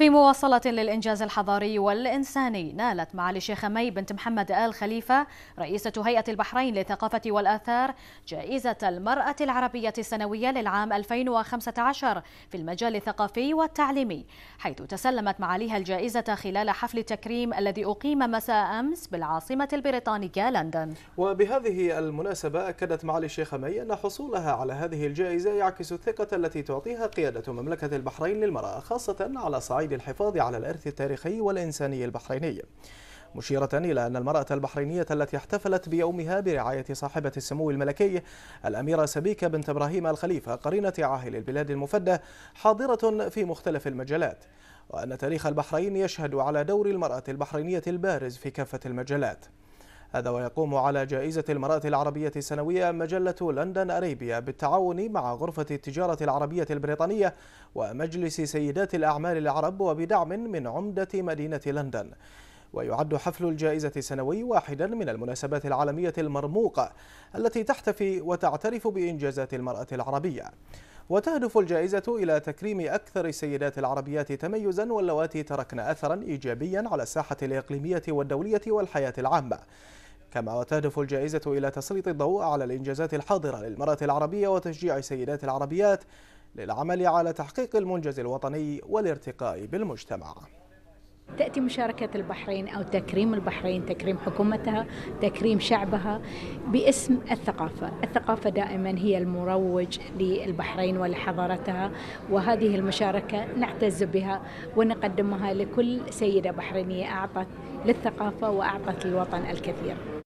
في مواصلة للإنجاز الحضاري والإنساني نالت معالي الشيخة مي بنت محمد آل خليفة رئيسة هيئة البحرين للثقافة والآثار جائزة المرأة العربية السنوية للعام 2015 في المجال الثقافي والتعليمي حيث تسلمت معاليها الجائزة خلال حفل التكريم الذي أقيم مساء أمس بالعاصمة البريطانية لندن وبهذه المناسبة أكدت معالي الشيخة مي أن حصولها على هذه الجائزة يعكس الثقة التي تعطيها قيادة مملكة البحرين للمرأة خاصة على صعيد قواعد الحفاظ على الإرث التاريخي والإنساني البحريني مشيرة إلى أن المرأة البحرينية التي احتفلت بيومها برعاية صاحبة السمو الملكي الأميرة سبيكة بنت إبراهيم الخليفة قرينة عاهل البلاد المفدى حاضرة في مختلف المجالات وأن تاريخ البحرين يشهد على دور المرأة البحرينية البارز في كافة المجالات هذا ويقوم على جائزة المرأة العربية السنوية مجلة لندن أريبيا بالتعاون مع غرفة التجارة العربية البريطانية ومجلس سيدات الأعمال العرب وبدعم من عمدة مدينة لندن ويعد حفل الجائزة السنوي واحدا من المناسبات العالمية المرموقة التي تحتفي وتعترف بإنجازات المرأة العربية وتهدف الجائزة إلى تكريم أكثر السيدات العربيات تميزا واللواتي تركن أثرا إيجابيا على الساحة الإقليمية والدولية والحياة العامة كما وتهدف الجائزة إلى تسليط الضوء على الإنجازات الحاضرة للمرأة العربية وتشجيع السيدات العربيات للعمل على تحقيق المنجز الوطني والارتقاء بالمجتمع تأتي مشاركة البحرين أو تكريم البحرين تكريم حكومتها تكريم شعبها باسم الثقافة الثقافة دائما هي المروج للبحرين ولحضارتها وهذه المشاركة نعتز بها ونقدمها لكل سيدة بحرينية أعطت للثقافة وأعطت للوطن الكثير